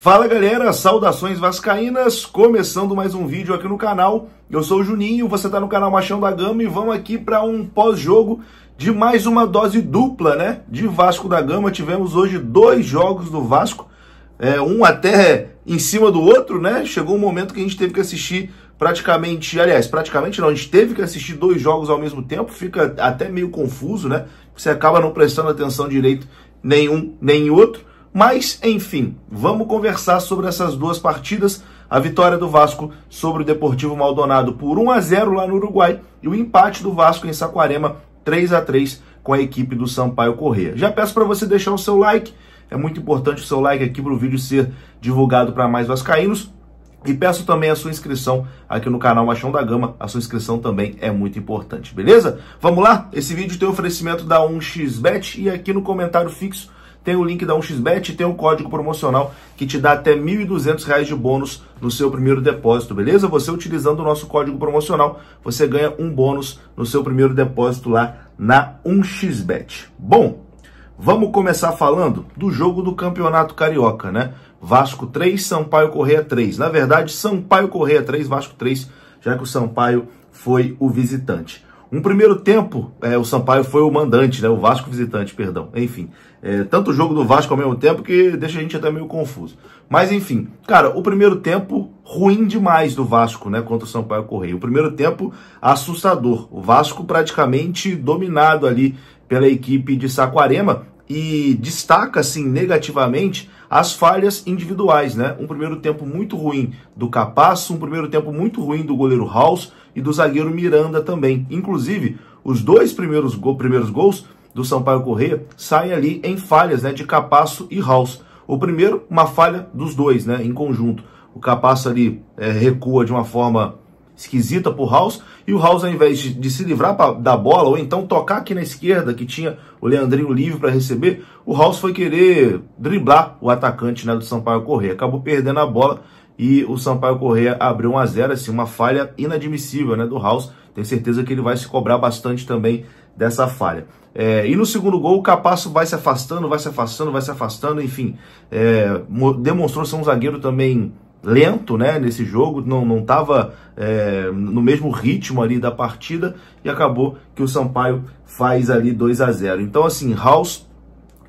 Fala galera, saudações vascaínas, começando mais um vídeo aqui no canal. Eu sou o Juninho, você está no canal Machão da Gama e vamos aqui para um pós-jogo de mais uma dose dupla, né? De Vasco da Gama, tivemos hoje dois jogos do Vasco, é, um até em cima do outro, né? Chegou um momento que a gente teve que assistir praticamente, aliás, praticamente não, a gente teve que assistir dois jogos ao mesmo tempo, fica até meio confuso, né? Você acaba não prestando atenção direito nenhum nem outro. Mas, enfim, vamos conversar sobre essas duas partidas. A vitória do Vasco sobre o Deportivo Maldonado por 1 a 0 lá no Uruguai e o empate do Vasco em Saquarema 3 a 3 com a equipe do Sampaio Correia. Já peço para você deixar o seu like, é muito importante o seu like aqui para o vídeo ser divulgado para mais vascaínos. E peço também a sua inscrição aqui no canal Machão da Gama. A sua inscrição também é muito importante, beleza? Vamos lá? Esse vídeo tem oferecimento da 1xBet e aqui no comentário fixo tem o link da 1xBet e tem um código promocional que te dá até R$ 1.200 de bônus no seu primeiro depósito, beleza? Você utilizando o nosso código promocional, você ganha um bônus no seu primeiro depósito lá na 1xBet. Bom, vamos começar falando do jogo do Campeonato Carioca, né? Vasco 3, Sampaio Correia 3. Na verdade, Sampaio Correia 3, Vasco 3, já que o Sampaio foi o visitante. Um primeiro tempo, é, o Sampaio foi o mandante, né? O Vasco visitante, perdão. Enfim, é, tanto jogo do Vasco ao mesmo tempo que deixa a gente até meio confuso. Mas enfim, cara, o primeiro tempo ruim demais do Vasco, né? Contra o Sampaio Correia. O primeiro tempo assustador. O Vasco praticamente dominado ali pela equipe de Saquarema e destaca assim negativamente as falhas individuais, né? Um primeiro tempo muito ruim do Capasso, um primeiro tempo muito ruim do goleiro House e do zagueiro Miranda também. Inclusive, os dois primeiros, go primeiros gols do Sampaio Corrêa saem ali em falhas, né, de Capasso e House. O primeiro, uma falha dos dois, né, em conjunto. O Capasso ali é, recua de uma forma esquisita por House, e o House, ao invés de, de se livrar pra, da bola, ou então tocar aqui na esquerda, que tinha o Leandrinho livre para receber, o House foi querer driblar o atacante né, do Sampaio Correia. Acabou perdendo a bola e o Sampaio Correia abriu 1 a 0 assim, uma falha inadmissível né, do House. Tenho certeza que ele vai se cobrar bastante também dessa falha. É, e no segundo gol, o Capasso vai se afastando, vai se afastando, vai se afastando, enfim, é, demonstrou ser um zagueiro também lento né, nesse jogo, não estava é, no mesmo ritmo ali da partida e acabou que o Sampaio faz ali 2 a 0 Então, assim, House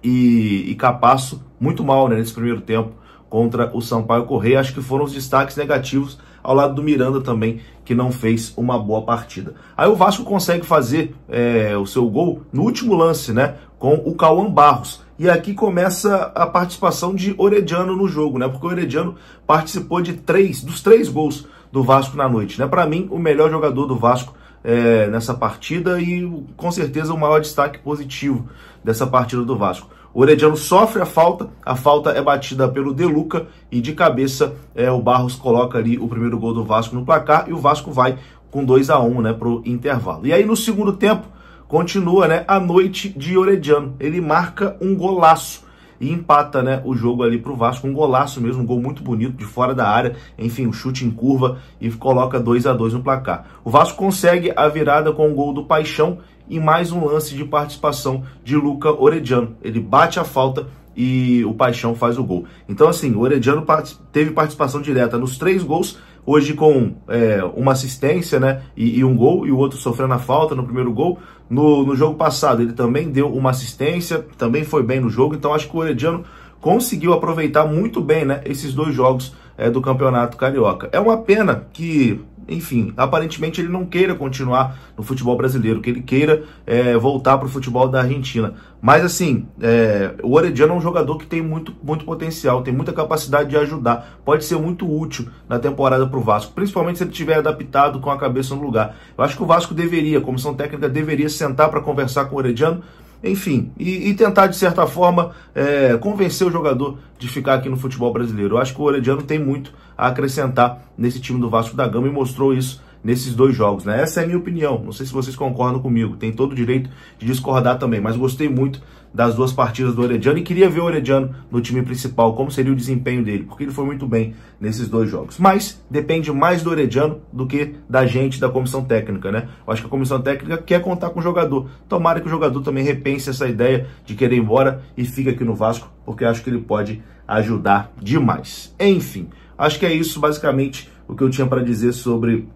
e, e Capasso muito mal né, nesse primeiro tempo contra o Sampaio Correia. Acho que foram os destaques negativos ao lado do Miranda também, que não fez uma boa partida. Aí o Vasco consegue fazer é, o seu gol no último lance, né? Com o Cauã Barros. E aqui começa a participação de Orediano no jogo, né? Porque o Orediano participou de três, dos três gols do Vasco na noite, né? Para mim, o melhor jogador do Vasco é, nessa partida e com certeza o maior destaque positivo dessa partida do Vasco. O Orediano sofre a falta, a falta é batida pelo Deluca e de cabeça é, o Barros coloca ali o primeiro gol do Vasco no placar e o Vasco vai com 2 a 1 um, né, pro intervalo. E aí no segundo tempo, Continua, né? A noite de Orediano. Ele marca um golaço e empata né, o jogo ali para o Vasco. Um golaço mesmo, um gol muito bonito de fora da área. Enfim, um chute em curva e coloca 2 a 2 no placar. O Vasco consegue a virada com o gol do Paixão e mais um lance de participação de Luca Orediano. Ele bate a falta e o Paixão faz o gol. Então, assim, o Orediano teve participação direta nos três gols, hoje com é, uma assistência né, e, e, um gol, e o outro sofrendo a falta no primeiro gol. No, no jogo passado, ele também deu uma assistência, também foi bem no jogo, então acho que o Orediano conseguiu aproveitar muito bem né, esses dois jogos é, do Campeonato Carioca. É uma pena que enfim, aparentemente ele não queira continuar no futebol brasileiro, que ele queira é, voltar para o futebol da Argentina. Mas assim, é, o Orediano é um jogador que tem muito, muito potencial, tem muita capacidade de ajudar, pode ser muito útil na temporada para o Vasco, principalmente se ele tiver adaptado com a cabeça no lugar. Eu acho que o Vasco deveria, a comissão técnica deveria sentar para conversar com o Orediano enfim, e, e, tentar, de certa forma, é, convencer o jogador de ficar aqui no futebol brasileiro. Eu acho que o Orediano tem muito a acrescentar nesse time do Vasco da Gama e mostrou isso nesses dois jogos. Né? Essa é a minha opinião. Não sei se vocês concordam comigo. Tem todo o direito de discordar também. Mas gostei muito das duas partidas do Orediano e queria ver o Orediano no time principal, como seria o desempenho dele, porque ele foi muito bem nesses dois jogos. Mas depende mais do Orediano do que da gente, da comissão técnica, né? Eu acho que a comissão técnica quer contar com o jogador. Tomara que o jogador também repense essa ideia de querer ir embora e fique aqui no Vasco, porque acho que ele pode ajudar demais. Enfim, acho que é isso basicamente o que eu tinha para dizer sobre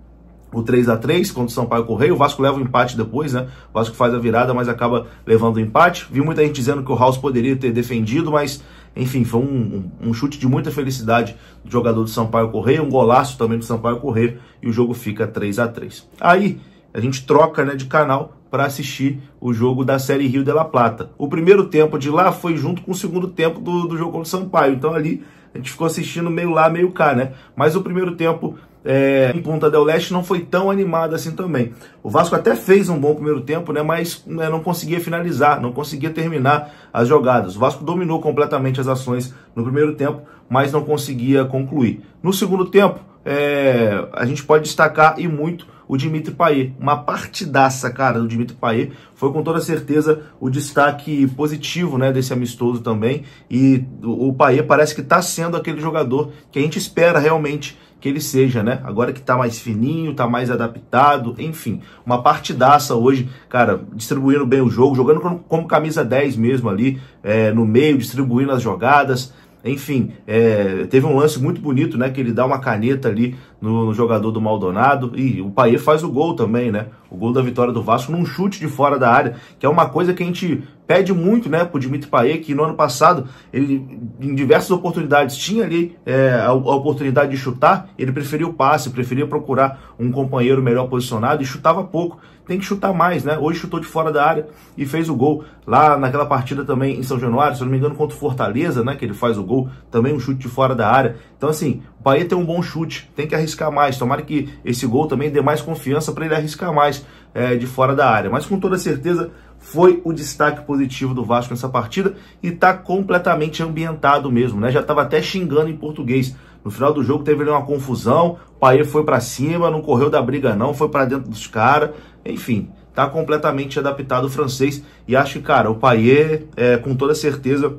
o 3 a 3 contra o Sampaio Correia. O Vasco leva o empate depois, né? O Vasco faz a virada, mas acaba levando o empate. Vi muita gente dizendo que o House poderia ter defendido, mas enfim, foi um, um, chute de muita felicidade do jogador do Sampaio Correia, um golaço também do Sampaio Correia e o jogo fica 3 a 3. Aí a gente troca, né, de canal para assistir o jogo da Série Rio de La Plata. O primeiro tempo de lá foi junto com o segundo tempo do, do jogo contra o Sampaio. Então ali a gente ficou assistindo meio lá, meio cá, né? Mas o primeiro tempo é, em Punta del Leste não foi tão animada assim também. O Vasco até fez um bom primeiro tempo, né, mas né, não conseguia finalizar, não conseguia terminar as jogadas. O Vasco dominou completamente as ações no primeiro tempo, mas não conseguia concluir. No segundo tempo, é, a gente pode destacar e muito o Dimitri Payet. Uma partidaça, cara, do Dimitri Payet. Foi com toda certeza o destaque positivo né, desse amistoso também. E o Payet parece que está sendo aquele jogador que a gente espera realmente que ele seja, né? Agora que tá mais fininho, tá mais adaptado, enfim. Uma partidaça hoje, cara, distribuindo bem o jogo, jogando como, como camisa 10 mesmo ali, é, no meio, distribuindo as jogadas. Enfim, é, teve um lance muito bonito, né? Que ele dá uma caneta ali no, no, jogador do Maldonado. E o Paier faz o gol também, né? O gol da vitória do Vasco num chute de fora da área, que é uma coisa que a gente pede muito, né, pro Dimitri Paier que no ano passado, ele em diversas oportunidades tinha ali é, a, a, oportunidade de chutar, ele preferia o passe, preferia procurar um companheiro melhor posicionado e chutava pouco. Tem que chutar mais, né? Hoje chutou de fora da área e fez o gol lá naquela partida também em São Januário, se eu não me engano, contra o Fortaleza, né? Que ele faz o gol, também um chute de fora da área. Então, assim, o Paier tem um bom chute, tem que arriscar arriscar mais. Tomara que esse gol também dê mais confiança para ele arriscar mais é, de fora da área. Mas com toda certeza foi o destaque positivo do Vasco nessa partida e está completamente ambientado mesmo, né? Já estava até xingando em português. No final do jogo teve ali uma confusão, o Paê foi para cima, não correu da briga não, foi para dentro dos caras, enfim, está completamente adaptado o francês e acho que, cara, o Paê é com toda certeza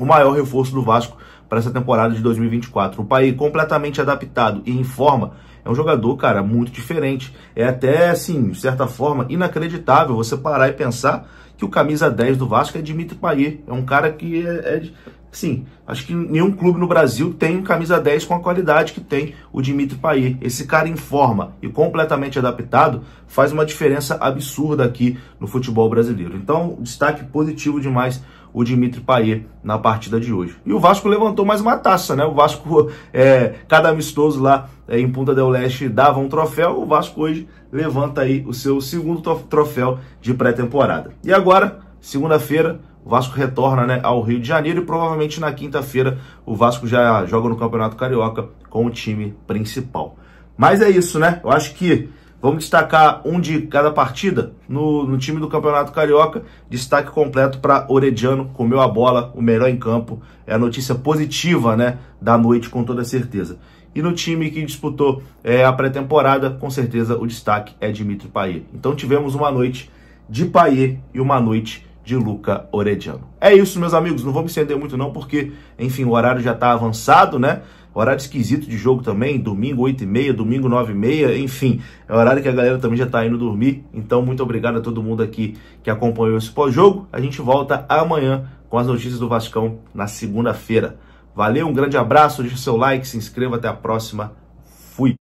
o maior reforço do Vasco para essa temporada de 2024. O Paí completamente adaptado e em forma é um jogador, cara, muito diferente. É até, assim, de certa forma, inacreditável você parar e pensar que o camisa 10 do Vasco é Dimitri Payet. É um cara que é, é sim, acho que nenhum clube no Brasil tem um camisa 10 com a qualidade que tem o Dimitri Payet. Esse cara em forma e completamente adaptado faz uma diferença absurda aqui no futebol brasileiro. Então, destaque positivo demais o Dimitri Payet na partida de hoje. E o Vasco levantou mais uma taça, né? O Vasco, é, cada amistoso lá é, em Punta del Leste dava um troféu, o Vasco hoje levanta aí o seu segundo troféu de pré-temporada. E agora, segunda-feira, o Vasco retorna né, ao Rio de Janeiro e provavelmente na quinta-feira o Vasco já joga no Campeonato Carioca com o time principal. Mas é isso, né? Eu acho que Vamos destacar um de cada partida no, no time do Campeonato Carioca. Destaque completo para Orediano, comeu a bola, o melhor em campo. É a notícia positiva né, da noite, com toda certeza. E no time que disputou é, a pré-temporada, com certeza o destaque é Dimitri Payet. Então tivemos uma noite de Payet e uma noite de Luca Orediano. É isso, meus amigos. Não vou me estender muito não, porque, enfim, o horário já está avançado, né? Horário esquisito de jogo também, domingo 8h30, domingo 9h30, enfim, é horário que a galera também já está indo dormir. Então, muito obrigado a todo mundo aqui que acompanhou esse pós-jogo. A gente volta amanhã com as notícias do Vascão na segunda-feira. Valeu, um grande abraço, deixa seu like, se inscreva, até a próxima.